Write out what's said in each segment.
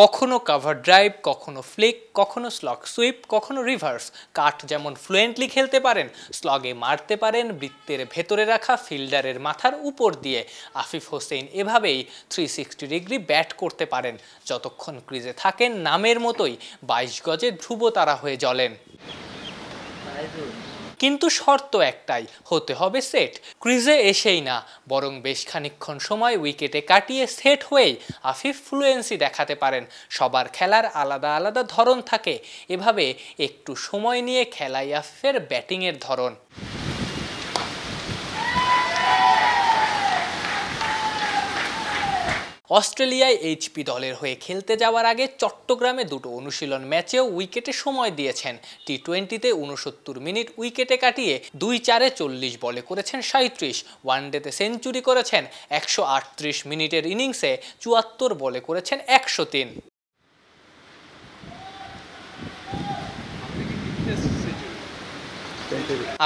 কখনো cover drive কখনো flick কখনো স্লগ সুইপ কখনো রিভার্স কাট যেমন ফ্লুয়েন্টলি খেলতে পারেন স্লগে মারতে পারেন বৃত্তের ভেতরে রাখা ফিল্ডারের মাথার উপর দিয়ে আফিফ হোসেন এভাবেই থ্রি সিক্সটি ডিগ্রি ব্যাট করতে পারেন যতক্ষণ ক্রিজে থাকেন নামের মতোই বাইশ গজে ধ্রুব তারা হয়ে জ্বলেন কিন্তু শর্ত একটাই হতে হবে সেট ক্রিজে এসেই না বরং বেশ খানিক্ষণ সময় উইকেটে কাটিয়ে সেট হয়েই আফিফ ফ্লুয়েন্সি দেখাতে পারেন সবার খেলার আলাদা আলাদা ধরন থাকে এভাবে একটু সময় নিয়ে খেলাই আফিফের ব্যাটিংয়ের ধরন অস্ট্রেলিয়ায় এইচপি দলের হয়ে খেলতে যাওয়ার আগে চট্টগ্রামে দুটো অনুশীলন ম্যাচেও উইকেটে সময় দিয়েছেন টি টোয়েন্টিতে উনসত্তর মিনিট উইকেটে কাটিয়ে দুই চারে চল্লিশ বলে করেছেন সাঁত্রিশ ওয়ানডেতে সেঞ্চুরি করেছেন একশো মিনিটের ইনিংসে চুয়াত্তর বলে করেছেন একশো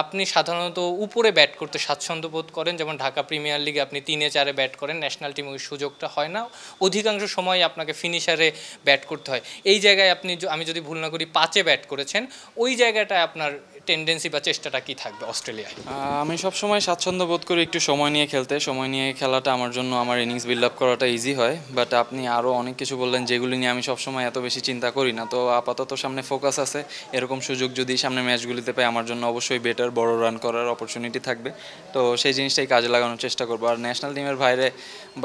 আপনি সাধারণত উপরে ব্যাট করতে স্বাচ্ছন্দ্য বোধ করেন যেমন ঢাকা প্রিমিয়ার লিগে আপনি তিনে চারে ব্যাট করেন ন্যাশনাল টিমে ওই সুযোগটা হয় না অধিকাংশ সময় আপনাকে ফিনিশারে ব্যাট করতে হয় এই জায়গায় আপনি আমি যদি ভুল না করি পাঁচে ব্যাট করেছেন ওই জায়গাটায় আপনার টেন্ডেন্সি বা চেষ্টাটা কি থাকবে অস্ট্রেলিয়ায় আমি সবসময় স্বাচ্ছন্দ্য বোধ করি একটু সময় নিয়ে খেলতে সময় নিয়ে খেলাটা আমার জন্য আমার ইনিংস বিল্ড আপ করাটা ইজি হয় বাট আপনি আরও অনেক কিছু বললেন যেগুলি নিয়ে আমি সবসময় এত বেশি চিন্তা করি না তো আপাতত সামনে ফোকাস আছে এরকম সুযোগ যদি সামনে ম্যাচগুলিতে পাই আমার জন্য অবশ্যই বেটার বড় রান করার অপরচুনিটি থাকবে তো সেই জিনিসটাই কাজে লাগানোর চেষ্টা করবো আর ন্যাশনাল টিমের বাইরে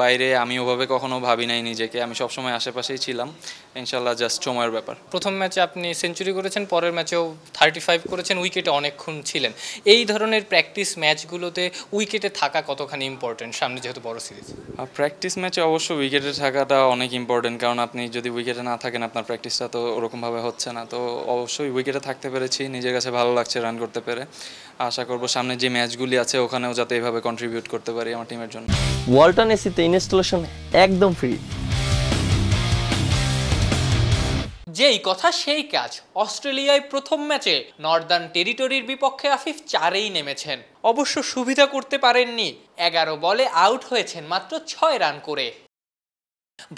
বাইরে আমি ওভাবে কখনো ভাবি নাই নিজেকে আমি সবসময় আশেপাশেই ছিলাম ইনশাল্লাহ জাস্ট সময়ের ব্যাপার প্রথম ম্যাচে আপনি সেঞ্চুরি করেছেন পরের ম্যাচেও থার্টি ফাইভ করেছেন উইকেট উইকেটে অনেকক্ষণ ছিলেন এই ধরনের প্র্যাকটিস ম্যাচগুলোতে উইকেটে থাকা কতখানি ইম্পর্টেন্ট সামনে যেহেতু বড় সিরিজ প্র্যাকটিস ম্যাচে অবশ্য উইকেটে থাকাটা অনেক ইম্পর্টেন্ট কারণ আপনি যদি উইকেটে না থাকেন আপনার প্র্যাকটিসটা তো ওরকমভাবে হচ্ছে না তো অবশ্যই উইকেটে থাকতে পেরেছি নিজের কাছে ভালো লাগছে রান করতে পেরে আশা করব সামনে যে ম্যাচগুলি আছে ওখানেও যাতে এভাবে কন্ট্রিবিউট করতে পারি আমার টিমের জন্য ওয়ালটন এসিতে ইনস্টলেশন একদম ফ্রি যেই কথা সেই কাজ অস্ট্রেলিয়ায় প্রথম ম্যাচে নর্দার্ন টেরিটরির বিপক্ষে আফিফ চারেই নেমেছেন অবশ্য সুবিধা করতে পারেননি এগারো বলে আউট হয়েছেন মাত্র ছয় রান করে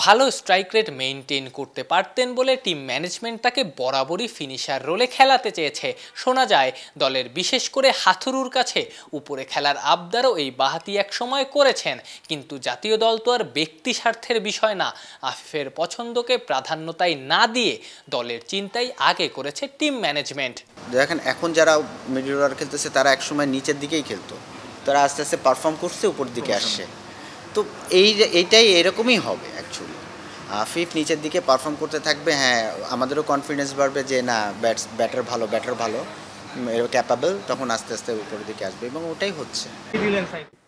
ভালো স্ট্রাইক রেট মেনটেন করতে পারতেন বলে টিম ম্যানেজমেন্ট তাকে বরাবরই ফিনিশার রোলে খেলাতে চেয়েছে শোনা যায় দলের বিশেষ করে হাথুরুর কাছে উপরে খেলার আবদারও এই বাহাতি এক সময় করেছেন কিন্তু জাতীয় দল তো আর ব্যক্তি স্বার্থের বিষয় না আফিফের পছন্দকে প্রাধান্যতাই না দিয়ে দলের চিন্তাই আগে করেছে টিম ম্যানেজমেন্ট দেখেন এখন যারা মিডল অর্ডার খেলতেছে তারা একসময় নিচের দিকেই খেলতো তারা আস্তে আস্তে পারফর্ম করছে উপর দিকে আসছে তো এই এইটাই এরকমই হবে আফিফ নিচের দিকে পারফর্ম করতে থাকবে হ্যাঁ আমাদেরও কনফিডেন্স বাড়বে যে না ব্যাটস ব্যাটার ভালো ব্যাটার ভালো এর ক্যাপাবল তখন আস্তে আস্তে উপরের দিকে আসবে এবং ওটাই হচ্ছে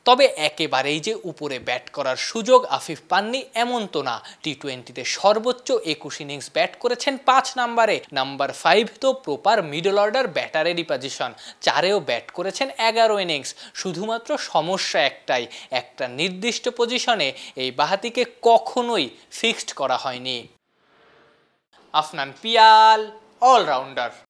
তবে একেবারেই যে উপরে ব্যাট করার সুযোগ আফিফ পাননি এমন তো না টি টোয়েন্টিতে সর্বোচ্চ একুশ ইনিংস ব্যাট করেছেন পাঁচ নাম্বারে নাম্বার ফাইভ তো প্রপার মিডল অর্ডার ব্যাটারেরই পজিশন চারেও ব্যাট করেছেন এগারো ইনিংস শুধুমাত্র সমস্যা একটাই একটা নির্দিষ্ট পজিশনে এই বাহাতিকে কখনোই ফিক্সড করা হয়নি আফনান পিয়াল অলরাউন্ডার